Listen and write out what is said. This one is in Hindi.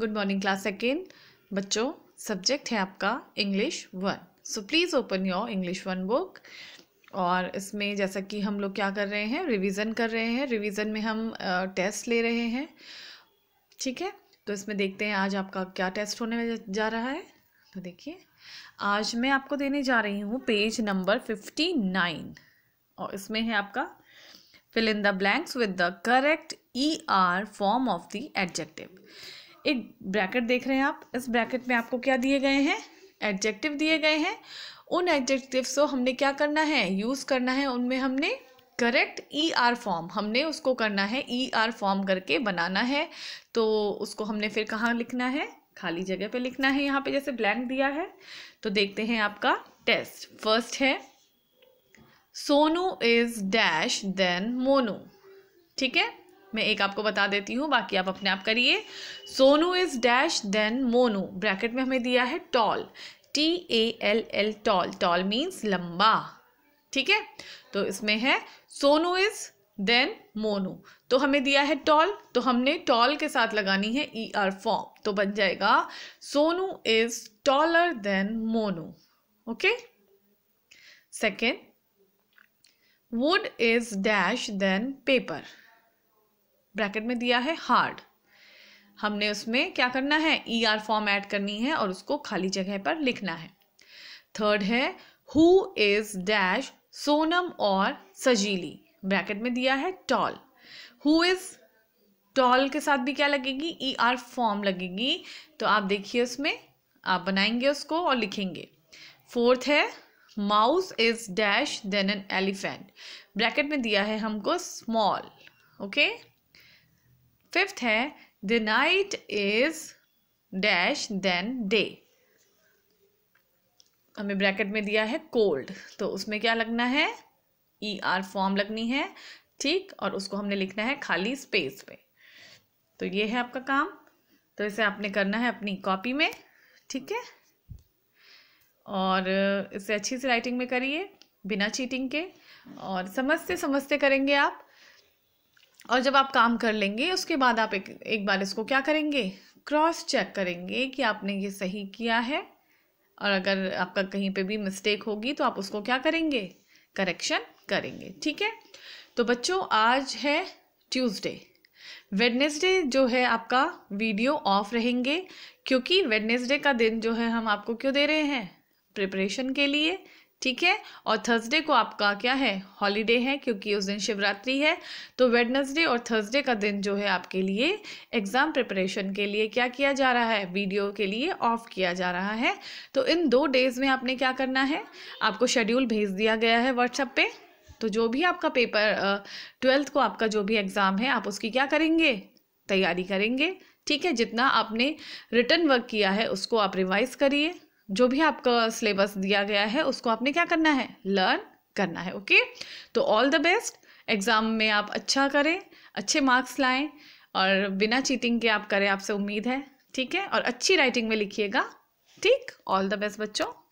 गुड मॉर्निंग क्लास सेकेंड बच्चों सब्जेक्ट है आपका English one so please open your English one book और इसमें जैसा कि हम लोग क्या कर रहे हैं रिवीजन कर रहे हैं रिवीजन में हम टेस्ट ले रहे हैं ठीक है तो इसमें देखते हैं आज आपका क्या टेस्ट होने जा रहा है तो देखिए आज मैं आपको देने जा रही हूँ पेज नंबर फिफ्टी नाइन और इसमें है आपका fill in the blanks with the correct E R form of the adjective एक ब्रैकेट देख रहे हैं आप इस ब्रैकेट में आपको क्या दिए गए हैं एडजेक्टिव दिए गए हैं उन एडजेक्टिव्स को हमने क्या करना है यूज़ करना है उनमें हमने करेक्ट ई आर फॉर्म हमने उसको करना है ई आर फॉर्म करके बनाना है तो उसको हमने फिर कहाँ लिखना है खाली जगह पे लिखना है यहाँ पे जैसे ब्लैंक दिया है तो देखते हैं आपका टेस्ट फर्स्ट है Sonu is dash then Monu ठीक है मैं एक आपको बता देती हूँ बाकी आप अपने आप करिए Sonu is dash then Monu bracket में हमें दिया है tall T A L L tall tall means लंबा ठीक है तो इसमें है सोनू इज़ देन मोनू तो हमें दिया है टॉल तो हमने टॉल के साथ लगानी है ई आर फॉर्म तो बन जाएगा Sonu is taller then Monu okay second wood is dash then paper bracket में दिया है हार्ड हमने उसमें क्या करना है ई आर फॉर्म ऐड करनी है और उसको खाली जगह पर लिखना है थर्ड है हु इज डैश सोनम और सजीली ब्रैकेट में दिया है टॉल हु इज टॉल के साथ भी क्या लगेगी ई आर फॉर्म लगेगी तो आप देखिए उसमें आप बनाएंगे उसको और लिखेंगे फोर्थ है mouse is dash then an elephant bracket में दिया है हमको स्मॉल ओके okay? फिफ्थ है the night is dash then day हमें ब्रैकेट में दिया है कोल्ड तो उसमें क्या लगना है ई आर फॉर्म लगनी है ठीक और उसको हमने लिखना है खाली स्पेस पे तो ये है आपका काम तो इसे आपने करना है अपनी कॉपी में ठीक है और इसे अच्छी से राइटिंग में करिए बिना चीटिंग के और समझते समझते करेंगे आप और जब आप काम कर लेंगे उसके बाद आप एक एक बार इसको क्या करेंगे क्रॉस चेक करेंगे कि आपने ये सही किया है और अगर आपका कहीं पे भी मिस्टेक होगी तो आप उसको क्या करेंगे करेक्शन करेंगे ठीक है तो बच्चों आज है ट्यूसडे वेडनेसडे जो है आपका वीडियो ऑफ रहेंगे क्योंकि वेडनेसडे का दिन जो है हम आपको क्यों दे रहे हैं प्रिपरेशन के लिए ठीक है और थर्सडे को आपका क्या है हॉलीडे है क्योंकि उस दिन शिवरात्रि है तो वेडनसडे और थर्सडे का दिन जो है आपके लिए एग्ज़ाम प्रिपरेशन के लिए क्या किया जा रहा है वीडियो के लिए ऑफ किया जा रहा है तो इन दो डेज़ में आपने क्या करना है आपको शेड्यूल भेज दिया गया है व्हाट्सएप पे तो जो भी आपका पेपर ट्वेल्थ को आपका जो भी एग्ज़ाम है आप उसकी क्या करेंगे तैयारी करेंगे ठीक है जितना आपने रिटर्न वर्क किया है उसको आप रिवाइज़ करिए जो भी आपका सिलेबस दिया गया है उसको आपने क्या करना है लर्न करना है ओके तो ऑल द बेस्ट एग्ज़ाम में आप अच्छा करें अच्छे मार्क्स लाएं और बिना चीटिंग के आप करें आपसे उम्मीद है ठीक है और अच्छी राइटिंग में लिखिएगा ठीक ऑल द बेस्ट बच्चों